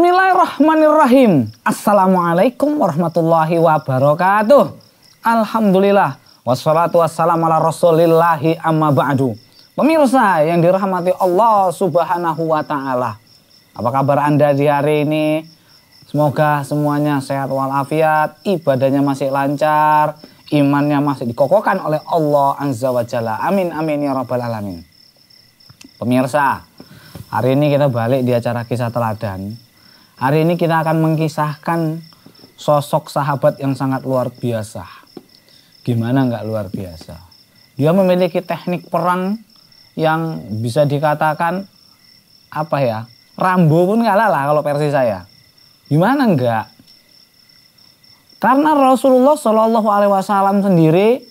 Bismillahirrahmanirrahim. Assalamualaikum warahmatullahi wabarakatuh. Alhamdulillah. Wassalatu wassalamu ala rasulillahi amma ba'du. Pemirsa yang dirahmati Allah subhanahu wa ta'ala. Apa kabar anda di hari ini? Semoga semuanya sehat walafiat, ibadahnya masih lancar, imannya masih dikokokkan oleh Allah Azza wa Jalla. Amin, amin ya rabbal alamin. Pemirsa, hari ini kita balik di acara kisah teladan Hari ini kita akan mengkisahkan sosok sahabat yang sangat luar biasa. Gimana nggak luar biasa? Dia memiliki teknik perang yang bisa dikatakan apa ya? Rambo pun kalah lah kalau versi saya. Gimana nggak? Karena Rasulullah Shallallahu Alaihi Wasallam sendiri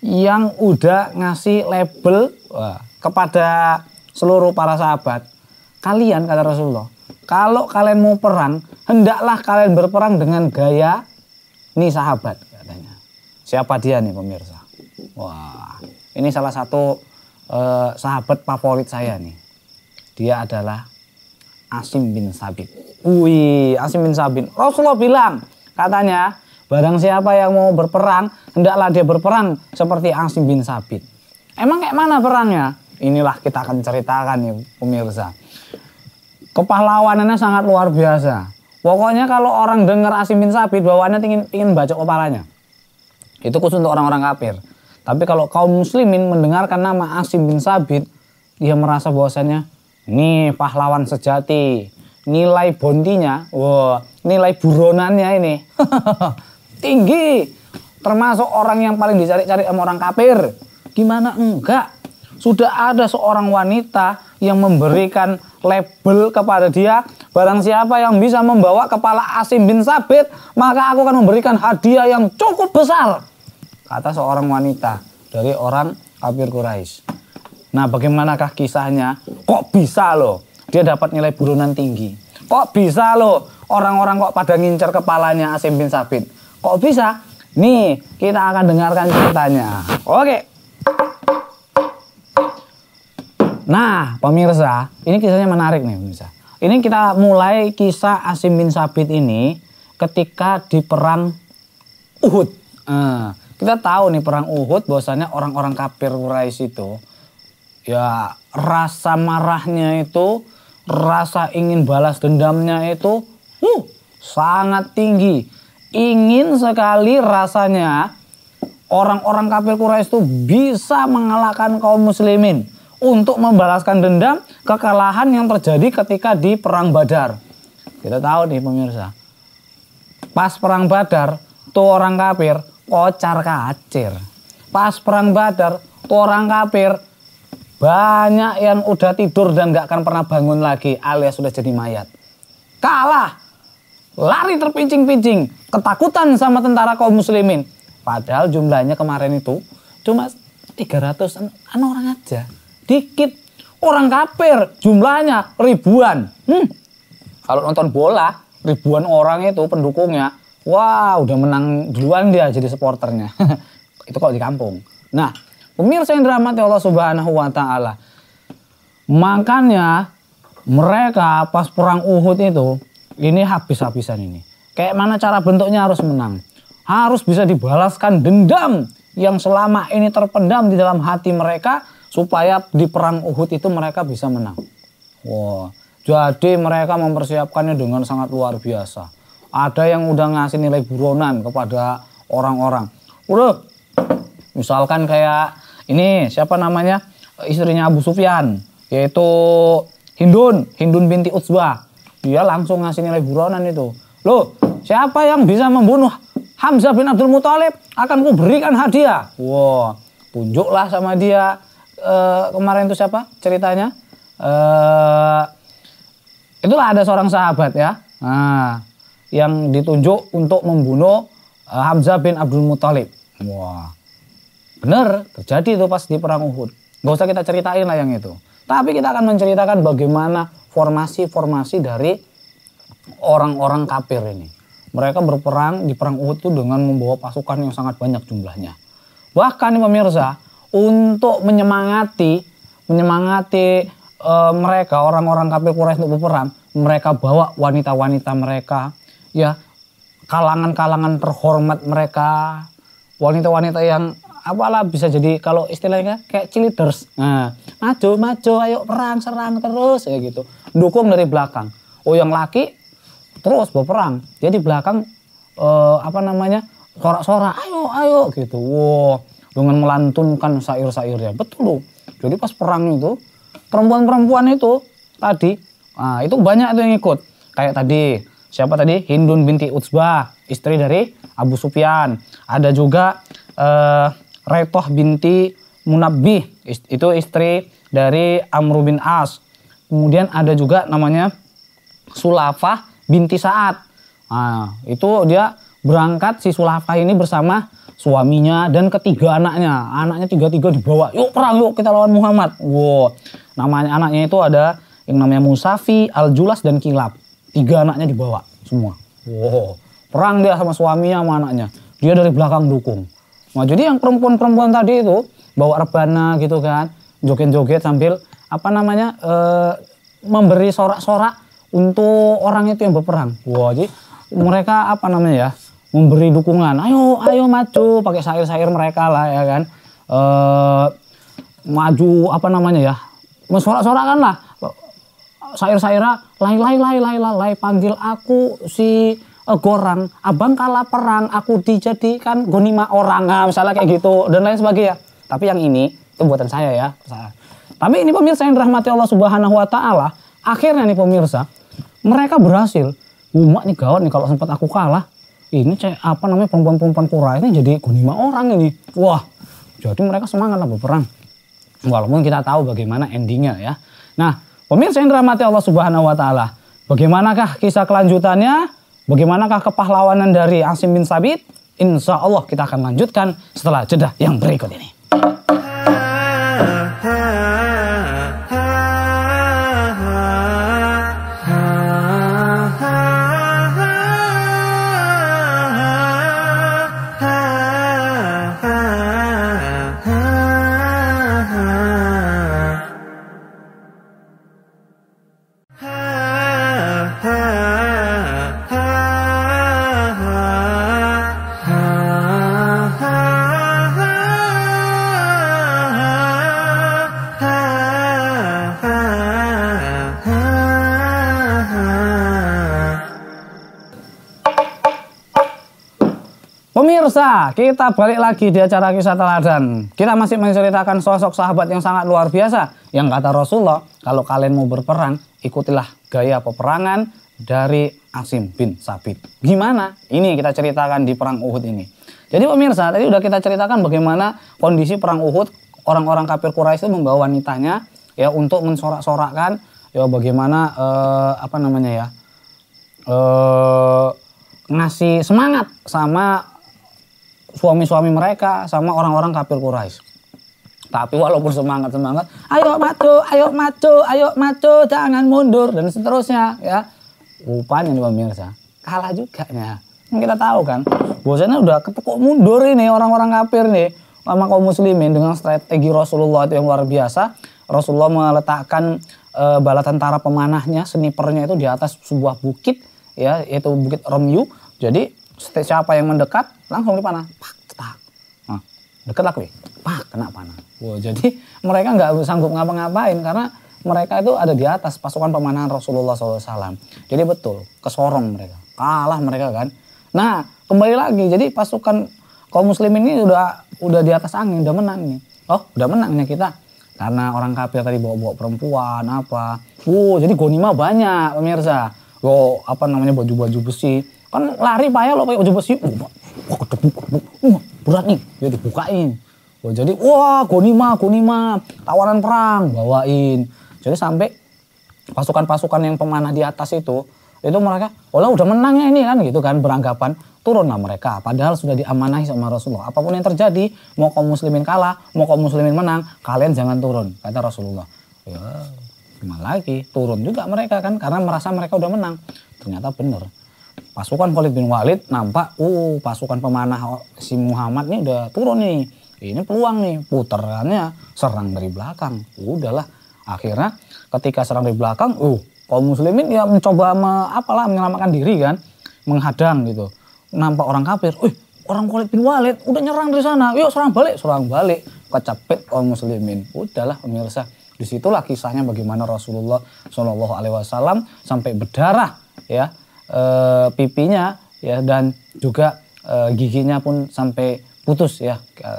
yang udah ngasih label kepada seluruh para sahabat, kalian kata Rasulullah, kalau kalian mau perang, hendaklah kalian berperang dengan gaya nih sahabat katanya. Siapa dia nih pemirsa? Wah, ini salah satu eh, sahabat favorit saya nih. Dia adalah Asim bin Sabit. Wih, Asim bin Sabit. Rasulullah bilang, katanya, barang siapa yang mau berperang, hendaklah dia berperang seperti Asim bin Sabit. Emang kayak mana perangnya? Inilah kita akan ceritakan nih pemirsa. Kepahlawanannya sangat luar biasa. Pokoknya kalau orang dengar asimin Sabit, bawaannya ingin, ingin baca kepalanya. Itu khusus untuk orang-orang kafir. Tapi kalau kaum muslimin mendengarkan nama Asim bin Sabit, dia merasa bahwasannya, nih pahlawan sejati, nilai bontinya, wah, nilai buronannya ini tinggi. Termasuk orang yang paling dicari-cari sama orang kafir. Gimana enggak? Sudah ada seorang wanita yang memberikan label kepada dia barang siapa yang bisa membawa kepala Asim bin Sabit maka aku akan memberikan hadiah yang cukup besar kata seorang wanita dari orang kafir Quraisy. Nah, bagaimanakah kisahnya? Kok bisa loh dia dapat nilai buronan tinggi? Kok bisa loh orang-orang kok pada ngincer kepalanya Asim bin Sabit? Kok bisa? Nih, kita akan dengarkan ceritanya. Oke. Nah, pemirsa, ini kisahnya menarik nih pemirsa. Ini kita mulai kisah Asim bin Sabit ini ketika di perang Uhud. Eh, kita tahu nih perang Uhud bahwasanya orang-orang kafir Quraisy itu ya rasa marahnya itu, rasa ingin balas dendamnya itu uh, sangat tinggi. Ingin sekali rasanya orang-orang kafir Quraisy itu bisa mengalahkan kaum muslimin untuk membalaskan dendam kekalahan yang terjadi ketika di perang Badar. Kita tahu nih pemirsa. Pas perang Badar, tuh orang kafir kocar kacir. Pas perang Badar, tuh orang kafir banyak yang udah tidur dan gak akan pernah bangun lagi alias sudah jadi mayat. Kalah. Lari terpincing-pincing, ketakutan sama tentara kaum muslimin. Padahal jumlahnya kemarin itu cuma 300 an orang aja dikit. Orang kafir jumlahnya ribuan. Hmm. Kalau nonton bola, ribuan orang itu pendukungnya, wah udah menang duluan dia jadi supporternya. itu kalau di kampung. Nah, pemirsa yang dirahmati Allah Subhanahu wa taala. Makanya mereka pas perang Uhud itu ini habis-habisan ini. Kayak mana cara bentuknya harus menang. Harus bisa dibalaskan dendam yang selama ini terpendam di dalam hati mereka supaya di perang Uhud itu mereka bisa menang. Wow. Jadi mereka mempersiapkannya dengan sangat luar biasa. Ada yang udah ngasih nilai buronan kepada orang-orang. Udah, misalkan kayak ini siapa namanya istrinya Abu Sufyan, yaitu Hindun, Hindun binti Utsba. Dia langsung ngasih nilai buronan itu. Loh, siapa yang bisa membunuh Hamzah bin Abdul Muthalib akan kuberikan hadiah. Wow, tunjuklah sama dia Eh, kemarin itu siapa ceritanya? Uh, itulah ada seorang sahabat ya. Nah, yang ditunjuk untuk membunuh uh, Hamzah bin Abdul Muthalib. Wah. Benar, terjadi itu pas di perang Uhud. Gak usah kita ceritain lah yang itu. Tapi kita akan menceritakan bagaimana formasi-formasi dari orang-orang kafir ini. Mereka berperang di perang Uhud itu dengan membawa pasukan yang sangat banyak jumlahnya. Bahkan pemirsa, untuk menyemangati menyemangati e, mereka orang-orang KP Quraisy untuk berperang mereka bawa wanita-wanita mereka ya kalangan-kalangan terhormat mereka wanita-wanita yang apalah bisa jadi kalau istilahnya kayak cheerleaders nah maju maju ayo perang serang terus ya gitu dukung dari belakang oh yang laki terus berperang jadi belakang eh, apa namanya sorak-sorak ayo ayo gitu wow dengan melantunkan sair-sairnya. Betul loh. Jadi pas perang itu perempuan-perempuan itu tadi nah, itu banyak tuh yang ikut. Kayak tadi siapa tadi Hindun binti Utsbah, istri dari Abu Sufyan. Ada juga eh, Retoh binti Munabbi, itu istri dari Amr bin As. Kemudian ada juga namanya Sulafah binti Sa'ad. Nah, itu dia Berangkat si Sulafah ini bersama suaminya dan ketiga anaknya. Anaknya tiga-tiga dibawa, yuk perang yuk kita lawan Muhammad. Wow, namanya anaknya itu ada yang namanya Musafi, Aljulas dan Kilab. Tiga anaknya dibawa semua. Wow, perang dia sama suaminya sama anaknya. Dia dari belakang dukung. Nah, jadi yang perempuan-perempuan tadi itu bawa rebana gitu kan, joget-joget sambil apa namanya e, memberi sorak-sorak untuk orang itu yang berperang. Wah, wow, jadi mereka apa namanya ya? memberi dukungan. Ayo, ayo maju pakai sair-sair mereka lah ya kan. E, maju apa namanya ya? Mensorak-sorakan lah. Sair-saira lai lai lai lai lai panggil aku si uh, Goran. abang kalah perang, aku dijadikan gonima orang, nah, misalnya kayak gitu dan lain sebagainya. Tapi yang ini itu buatan saya ya. Tapi ini pemirsa yang dirahmati Allah Subhanahu wa taala, akhirnya nih pemirsa, mereka berhasil. Umat nih gawat nih kalau sempat aku kalah, ini cek apa namanya perempuan-perempuan kura ini jadi lima orang ini. Wah, jadi mereka semangat lah berperang. Walaupun kita tahu bagaimana endingnya ya. Nah, pemirsa yang dirahmati Allah Subhanahu wa taala, bagaimanakah kisah kelanjutannya? Bagaimanakah kepahlawanan dari Asim bin Sabit? Insya Allah kita akan lanjutkan setelah jeda yang berikut ini. Pemirsa, kita balik lagi di acara kisah teladan. Kita masih menceritakan sosok sahabat yang sangat luar biasa. Yang kata Rasulullah, kalau kalian mau berperang, ikutilah gaya peperangan dari Asim bin Sabit. Gimana? Ini kita ceritakan di perang Uhud ini. Jadi pemirsa, tadi udah kita ceritakan bagaimana kondisi perang Uhud. Orang-orang kafir Quraisy itu membawa wanitanya ya untuk mensorak-sorakan ya bagaimana eh, apa namanya ya eh, ngasih semangat sama suami-suami mereka sama orang-orang kafir Quraisy. Tapi walaupun semangat-semangat, ayo maju, ayo maju, ayo maju, jangan mundur dan seterusnya ya. Rupanya nih pemirsa, kalah juga ya. Kita tahu kan, bosannya udah ketekuk mundur ini orang-orang kafir nih sama kaum muslimin dengan strategi Rasulullah itu yang luar biasa. Rasulullah meletakkan e, eh, bala tentara pemanahnya, snipernya itu di atas sebuah bukit ya, yaitu Bukit Romyu. Jadi setiap siapa yang mendekat langsung dipanah pak tak nah, dekat pak kena panah wow, jadi mereka nggak sanggup ngapa-ngapain karena mereka itu ada di atas pasukan pemanahan Rasulullah SAW jadi betul kesorong mereka kalah mereka kan nah kembali lagi jadi pasukan kaum muslim ini udah udah di atas angin udah menang nih oh udah menangnya kita karena orang kafir tadi bawa-bawa perempuan apa wow jadi gonima banyak pemirsa Wow, apa namanya baju-baju besi kan lari payah lo kayak ujung besi wah kedebuk wah berat nih ya dibukain wah, jadi wah konima konima tawaran perang bawain jadi sampai pasukan-pasukan yang pemanah di atas itu itu mereka oh udah menang ya ini kan gitu kan beranggapan turunlah mereka padahal sudah diamanahi sama Rasulullah apapun yang terjadi mau kaum muslimin kalah mau kaum muslimin menang kalian jangan turun kata Rasulullah ya gimana lagi turun juga mereka kan karena merasa mereka udah menang ternyata bener pasukan Khalid bin Walid nampak, uh pasukan pemanah si Muhammad ini udah turun nih. Ini peluang nih, puterannya serang dari belakang. Udahlah, akhirnya ketika serang dari belakang, uh kaum muslimin ya mencoba me, apalah menyelamatkan diri kan, menghadang gitu. Nampak orang kafir, uh, orang Khalid bin Walid udah nyerang dari sana. Yuk serang balik, serang balik." Kecepet kaum muslimin. Udahlah pemirsa, disitulah kisahnya bagaimana Rasulullah saw sampai berdarah ya e, pipinya ya dan juga e, giginya pun sampai putus ya e,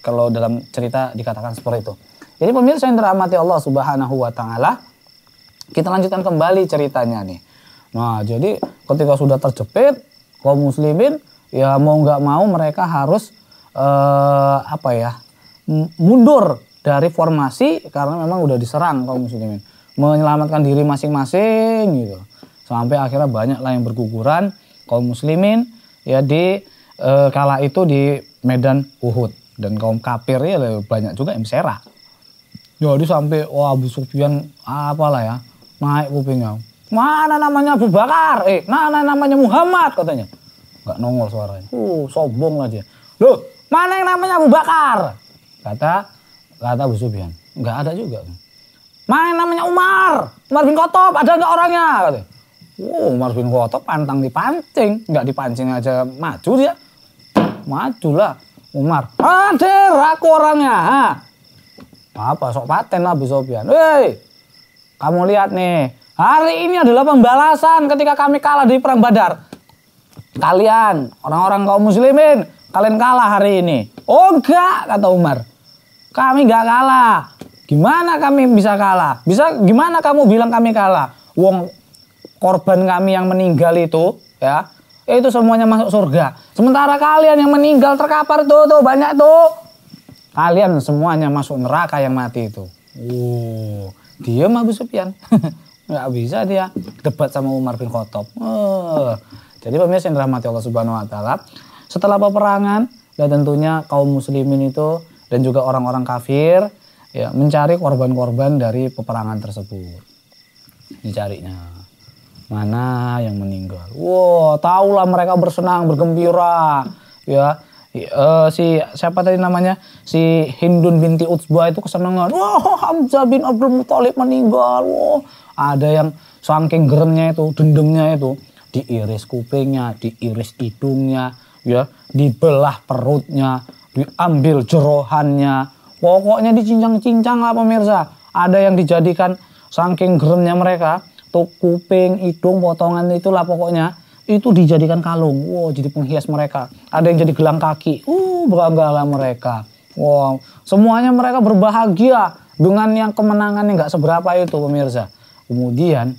kalau dalam cerita dikatakan seperti itu. Jadi pemirsa yang dirahmati Allah Subhanahu wa taala, kita lanjutkan kembali ceritanya nih. Nah, jadi ketika sudah terjepit kaum muslimin ya mau nggak mau mereka harus e, apa ya mundur dari formasi karena memang udah diserang kaum muslimin menyelamatkan diri masing-masing gitu sampai akhirnya banyak yang berguguran kaum muslimin ya di e, kala itu di medan Uhud dan kaum kafir ya banyak juga yang serak. Jadi sampai wah Abu Sufyan apalah ya naik kupingnya. Mana namanya Abu Bakar? Eh, mana namanya Muhammad katanya. Gak nongol suaranya. Uh, sombong aja dia. Loh, mana yang namanya Abu Bakar? Kata kata Abu Sufyan. Gak ada juga. Mana yang namanya Umar? Umar bin Khattab, ada nggak orangnya? Katanya. Oh, Umar bin Khattab pantang dipancing, nggak dipancing aja maju dia. Majulah Umar. Ada aku orangnya. Ha. Apa sok paten Abu Sofyan. Hei, kamu lihat nih. Hari ini adalah pembalasan ketika kami kalah di perang Badar. Kalian, orang-orang kaum muslimin, kalian kalah hari ini. Oh enggak, kata Umar. Kami enggak kalah. Gimana kami bisa kalah? Bisa gimana kamu bilang kami kalah? Wong korban kami yang meninggal itu ya, ya itu semuanya masuk surga. Sementara kalian yang meninggal terkapar tuh, tuh banyak tuh. Kalian semuanya masuk neraka yang mati itu. Uh, oh, dia mah Sufyan. Nggak bisa dia debat sama Umar bin Khattab. uh. Jadi pemirsa yang dirahmati Allah Subhanahu wa taala, setelah peperangan dan ya tentunya kaum muslimin itu dan juga orang-orang kafir ya mencari korban-korban dari peperangan tersebut. Dicarinya mana yang meninggal. Wow, tahulah mereka bersenang, bergembira, ya. Uh, si siapa tadi namanya si Hindun binti Utsba itu kesenangan. Wah Hamzah bin Abdul Muthalib meninggal. wow, ada yang saking geremnya itu, dendengnya itu diiris kupingnya, diiris hidungnya, ya, dibelah perutnya, diambil jerohannya. Pokoknya dicincang-cincang lah pemirsa. Ada yang dijadikan saking geremnya mereka batuk, kuping, hidung, potongan itulah pokoknya itu dijadikan kalung. Wow, jadi penghias mereka. Ada yang jadi gelang kaki. Uh, beranggalah mereka. Wow, semuanya mereka berbahagia dengan yang kemenangan kemenangannya nggak seberapa itu pemirsa. Kemudian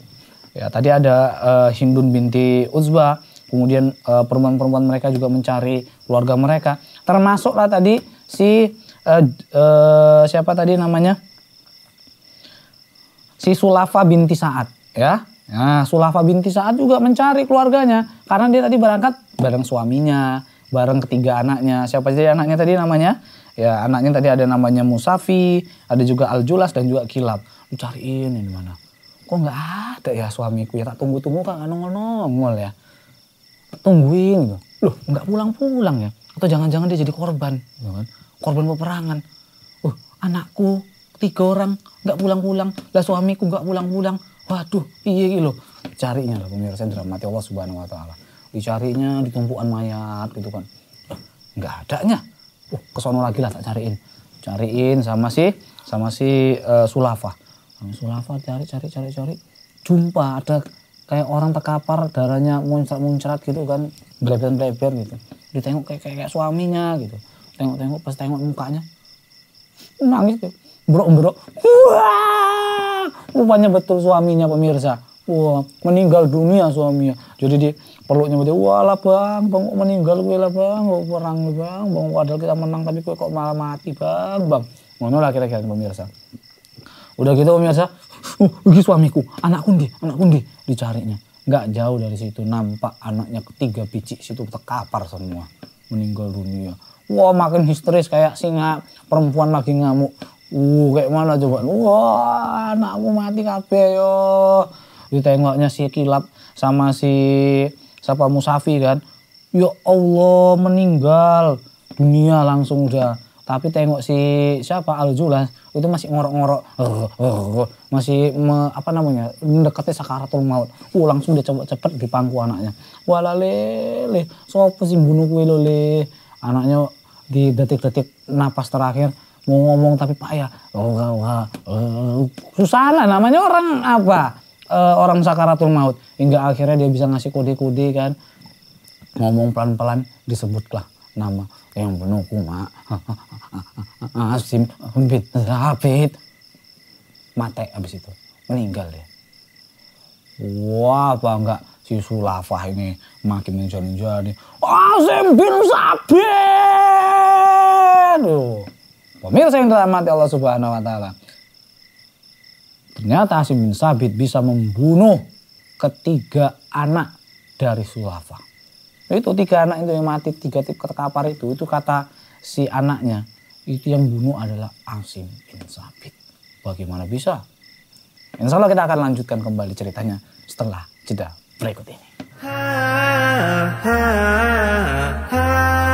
ya tadi ada uh, Hindun binti Uzba, kemudian perempuan eh, perempuan-perempuan mereka juga mencari keluarga mereka. Termasuklah tadi si uh, uh, siapa tadi namanya? si Sulafa binti Saat ya. Nah, Sulafa binti Sa'ad juga mencari keluarganya karena dia tadi berangkat bareng suaminya, bareng ketiga anaknya. Siapa saja anaknya tadi namanya? Ya, anaknya tadi ada namanya Musafi, ada juga Aljulas dan juga Kilab. Lu cariin ini mana? Kok nggak ada ya suamiku ya? Tak tunggu-tunggu kan nongol-nongol ya. Tungguin gitu. Loh, nggak pulang-pulang ya? Atau jangan-jangan dia jadi korban, ya kan? Korban peperangan. Uh, anakku tiga orang nggak pulang-pulang, lah suamiku nggak pulang-pulang Waduh, iya loh. carinya lah pemirsa dirahmati Allah Subhanahu wa taala. Dicarinya di tumpuan mayat gitu kan. Enggak adanya. Uh, kesono lagi lah tak cariin. Cariin sama si sama si uh, eh, Sulafa. Sama Sulafa cari cari cari cari. Jumpa ada kayak orang terkapar darahnya muncrat-muncrat gitu kan. Bleber-bleber gitu. Ditengok kayak, kayak kayak suaminya gitu. Tengok-tengok pas tengok mukanya nangis gitu bro-bro. Wah, rupanya betul suaminya pemirsa. Wah, meninggal dunia suaminya. Jadi di peluknya betul, wah lah bang, bang kok meninggal gue lah bang, kok perang bang, bang padahal kita menang tapi gue kok malah mati bang, bang. Mana lah kira-kira pemirsa. Udah gitu pemirsa, uh, ini suamiku, anak kundi, anak kundi, dicarinya. Gak jauh dari situ nampak anaknya ketiga biji situ terkapar semua, meninggal dunia. Wah makin histeris kayak singa perempuan lagi ngamuk. Uh, kayak mana coba? Wah, anakmu mati kabeh yo. tengoknya si Kilap sama si siapa Musafi kan. Ya Allah, meninggal. Dunia langsung udah. Tapi tengok si siapa Aljula, itu masih ngorok-ngorok. Oh, oh, oh. masih me, apa namanya? mendekati sakaratul maut. Uh, langsung dia coba cepet di pangku anaknya. Walale, le, apa sih bunuh kue lo Anaknya di detik-detik napas terakhir mau ngomong tapi payah, oh, eh, susah oh, oh, oh, namanya orang apa e, orang sakaratul maut hingga akhirnya dia bisa ngasih kode-kode kan ngomong pelan-pelan disebutlah nama yang penuh kuma asim bit habit mate abis itu meninggal dia wah apa enggak si Sulafah ini makin menjadi-jadi Asim bin Sabit. Aduh. Pemirsa yang dirahmati Allah Subhanahu wa taala. Ternyata Hasim bin Sabit bisa membunuh ketiga anak dari Sulafa. Itu tiga anak itu yang mati, tiga tip terkapar itu, itu kata si anaknya. Itu yang bunuh adalah Asim bin Sabit. Bagaimana bisa? Insya Allah kita akan lanjutkan kembali ceritanya setelah jeda berikut ini. Ha, ha, ha, ha.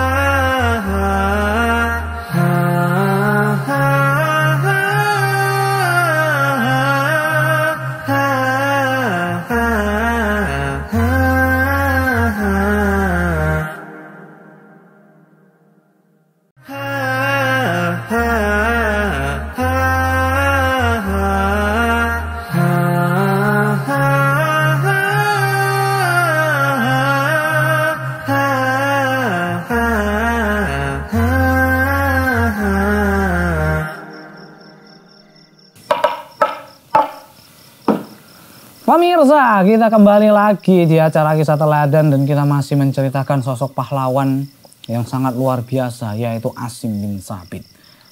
Pemirsa, kita kembali lagi di acara kisah teladan dan kita masih menceritakan sosok pahlawan yang sangat luar biasa yaitu Asim bin Sabit.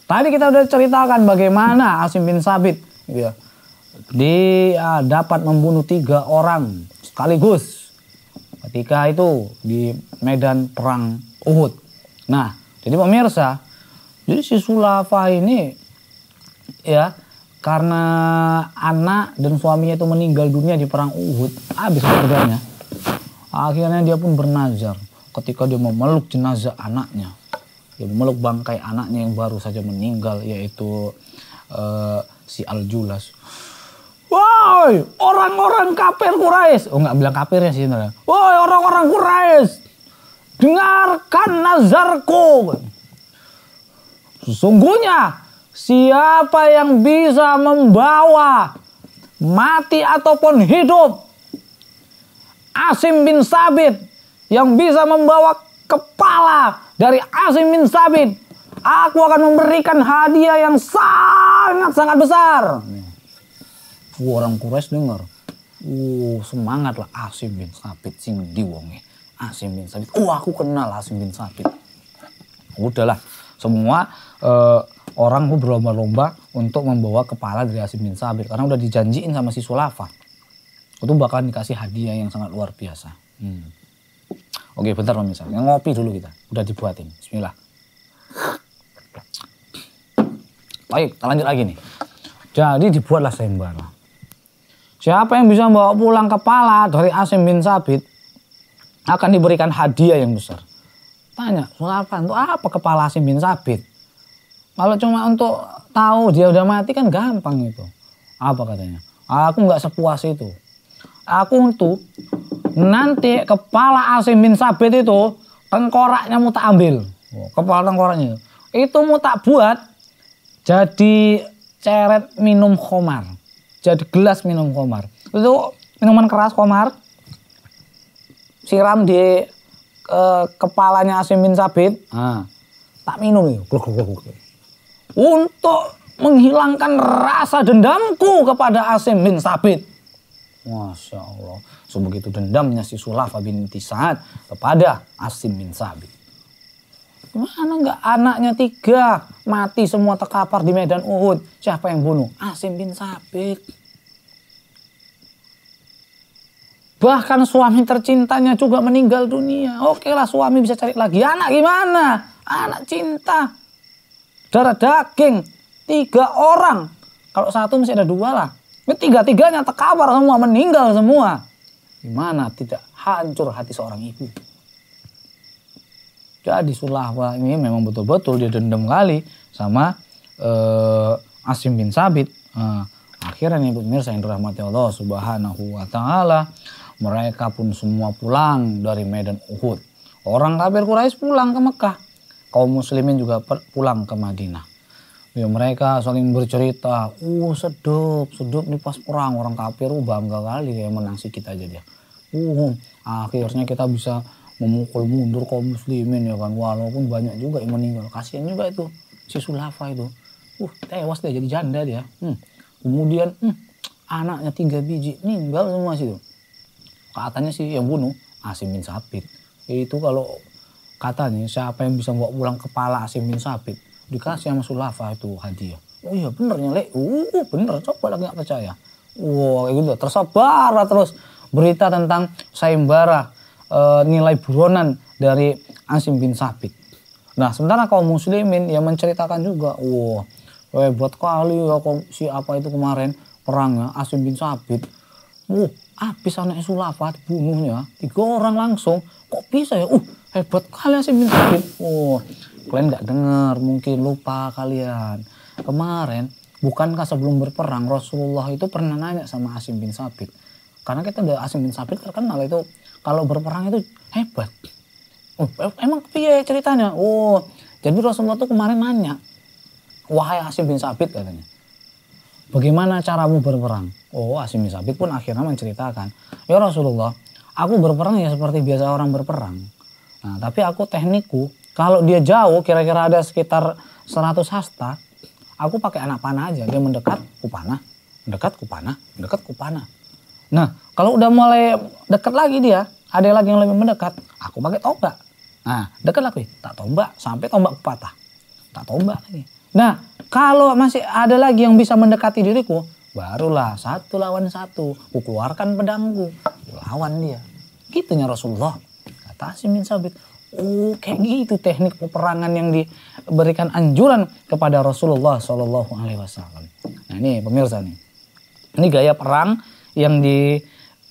Tadi kita sudah ceritakan bagaimana Asim bin Sabit ya, dia ya, dapat membunuh tiga orang sekaligus ketika itu di medan perang Uhud. Nah, jadi pemirsa, jadi si Sulafa ini ya karena anak dan suaminya itu meninggal dunia di perang Uhud, habis keluarganya. Akhirnya dia pun bernazar ketika dia memeluk jenazah anaknya. Dia memeluk bangkai anaknya yang baru saja meninggal yaitu uh, si Al-Julas. Woi, orang-orang kafir Quraisy. Oh, nggak bilang kafir ya sih sebenarnya. Woi, orang-orang Quraisy. Dengarkan nazarku. Sesungguhnya Siapa yang bisa membawa mati ataupun hidup Asim bin Sabit yang bisa membawa kepala dari Asim bin Sabit aku akan memberikan hadiah yang sangat-sangat besar uh, orang Quraisy dengar Uh, semangat lah Asim bin Sabit sing diwonge. Asim bin Sabit. uh aku kenal Asim bin Sabit. Udahlah, semua uh, orang mau berlomba-lomba untuk membawa kepala dari asim bin Sabir karena udah dijanjiin sama si Sulafa itu bahkan dikasih hadiah yang sangat luar biasa hmm. oke bentar pemirsa ngopi dulu kita udah dibuatin Bismillah baik kita lanjut lagi nih jadi dibuatlah sayembara siapa yang bisa membawa pulang kepala dari Asim bin Sabit akan diberikan hadiah yang besar tanya Sulafa untuk apa kepala Asim bin Sabit kalau cuma untuk tahu dia udah mati kan gampang itu. Apa katanya? Aku nggak sepuas itu. Aku untuk nanti kepala Asim bin Sabit itu tengkoraknya mau tak ambil. Oh, kepala tengkoraknya. Itu mau tak buat jadi ceret minum komar, Jadi gelas minum komar. Itu minuman keras komar. Siram di ke eh, kepalanya Asim bin Sabit. Ah. Tak minum itu untuk menghilangkan rasa dendamku kepada Asim bin Sabit. Masya Allah. Sebegitu dendamnya si Sulafa binti Sa'ad kepada Asim bin Sabit. Gimana nggak anaknya tiga mati semua terkapar di medan Uhud. Siapa yang bunuh? Asim bin Sabit. Bahkan suami tercintanya juga meninggal dunia. Oke lah suami bisa cari lagi. Anak gimana? Anak cinta darah daging tiga orang kalau satu masih ada dua lah ini tiga tiganya terkabar semua meninggal semua gimana tidak hancur hati seorang ibu jadi Sulahwa ini memang betul-betul dia dendam kali sama uh, Asim bin Sabit uh, akhirnya ibu pemirsa yang dirahmati Allah subhanahu wa ta'ala mereka pun semua pulang dari Medan Uhud orang kafir Quraisy pulang ke Mekah kaum muslimin juga pulang ke Madinah. Ya, mereka saling bercerita, uh sedup, sedup nih pas perang orang kafir uh, bangga kali kayak menang sih aja dia. Uh akhirnya kita bisa memukul mundur kaum muslimin ya kan walaupun banyak juga yang meninggal. Kasihan juga itu si Sulafa itu. Uh tewas dia jadi janda dia. Hmm. Kemudian hmm, anaknya tiga biji meninggal semua sih tuh. Katanya sih yang bunuh Asim bin Sabit. Itu kalau katanya siapa yang bisa bawa pulang kepala Asim bin Sabit dikasih sama Sulafa itu hadiah oh iya bener nyelek uh bener coba lagi nggak percaya wow kayak gitu tersebar terus berita tentang sayembara e, nilai buronan dari Asim bin Sabit nah sementara kaum muslimin yang menceritakan juga wow eh buat kali ya kok si apa itu kemarin perangnya Asim bin Sabit. Wuh, habis anak Sulafa dibunuhnya. Tiga orang langsung. Kok bisa ya? Uh, hebat kalian sih minta duit oh kalian nggak dengar mungkin lupa kalian kemarin bukankah sebelum berperang Rasulullah itu pernah nanya sama Asim bin Sabit karena kita udah Asim bin Sabit terkenal itu kalau berperang itu hebat oh, emang piye ceritanya oh jadi Rasulullah tuh kemarin nanya wahai Asim bin Sabit katanya bagaimana caramu berperang oh Asim bin Sabit pun akhirnya menceritakan ya Rasulullah aku berperang ya seperti biasa orang berperang Nah, tapi aku teknikku, kalau dia jauh kira-kira ada sekitar 100 hasta, aku pakai anak panah aja. Dia mendekat, ku panah. Mendekat, ku panah. Mendekat, ku panah. Nah, kalau udah mulai dekat lagi dia, ada lagi yang lebih mendekat, aku pakai tombak. Nah, dekat lagi, tak tombak sampai tombak patah. Tak tombak lagi. Nah, kalau masih ada lagi yang bisa mendekati diriku, barulah satu lawan satu, ku keluarkan pedangku, lawan dia. Gitunya Rasulullah Tasim min Sabit. Oh, kayak gitu teknik peperangan yang diberikan anjuran kepada Rasulullah Shallallahu Alaihi Wasallam. Nah ini pemirsa nih, ini gaya perang yang di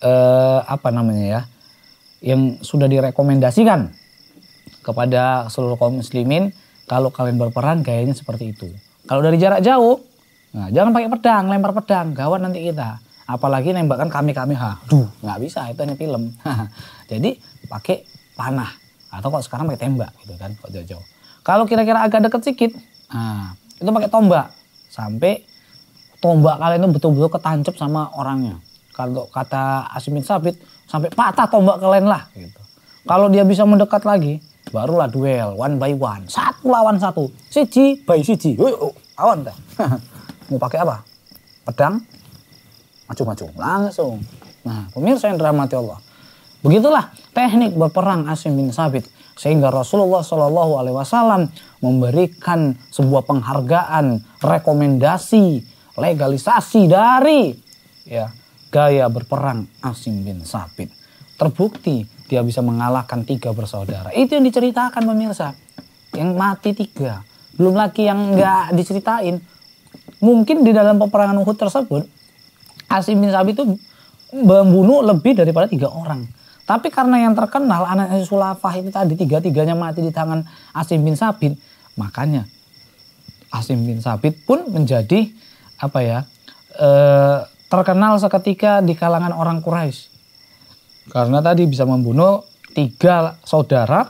eh, apa namanya ya, yang sudah direkomendasikan kepada seluruh kaum muslimin kalau kalian berperang gayanya seperti itu. Kalau dari jarak jauh, nah, jangan pakai pedang, lempar pedang, gawat nanti kita. Apalagi nembakkan kami kami ha, duh nggak bisa itu hanya film. Jadi pakai panah atau kok sekarang pakai tembak gitu kan kok jauh-jauh. Kalau kira-kira agak deket sedikit, nah, itu pakai tombak sampai tombak kalian itu betul-betul ketancap sama orangnya. Kalau kata Asimin Sabit sampai patah tombak kalian lah gitu. Kalau dia bisa mendekat lagi, barulah duel one by one, satu lawan satu, siji by siji. Woi, oh, awan dah. Mau pakai apa? Pedang? Maju-maju langsung. Nah, pemirsa yang dirahmati Allah Begitulah teknik berperang Asim bin Sabit sehingga Rasulullah Shallallahu Alaihi Wasallam memberikan sebuah penghargaan, rekomendasi, legalisasi dari ya gaya berperang Asim bin Sabit. Terbukti dia bisa mengalahkan tiga bersaudara. Itu yang diceritakan pemirsa. Yang mati tiga. Belum lagi yang nggak diceritain. Mungkin di dalam peperangan Uhud tersebut Asim bin Sabit itu membunuh lebih daripada tiga orang tapi karena yang terkenal anaknya Sulafah ini tadi tiga-tiganya mati di tangan Asim bin Sabit, makanya Asim bin Sabit pun menjadi apa ya e, terkenal seketika di kalangan orang Quraisy karena tadi bisa membunuh tiga saudara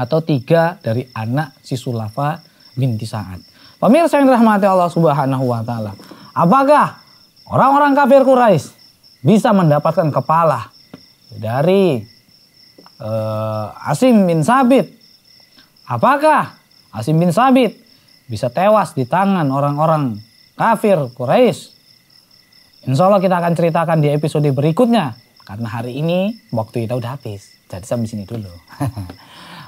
atau tiga dari anak si Sulafa binti Sa'ad. Pemirsa yang dirahmati Allah Subhanahu wa taala. Apakah orang-orang kafir Quraisy bisa mendapatkan kepala dari uh, Asim bin Sabit. Apakah Asim bin Sabit bisa tewas di tangan orang-orang kafir Quraisy? Insya Allah kita akan ceritakan di episode berikutnya karena hari ini waktu kita udah habis. Jadi sampai sini dulu.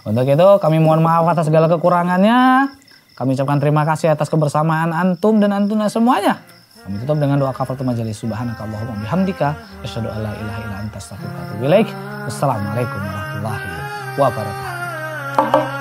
Untuk itu kami mohon maaf atas segala kekurangannya. Kami ucapkan terima kasih atas kebersamaan antum dan antuna semuanya. Kami tutup dengan doa kafaratul majelis. Subhanakallahumma bihamdika asyhadu alla ilaha illa anta astaghfiruka wa atubu ilaik. Wassalamualaikum warahmatullahi wabarakatuh.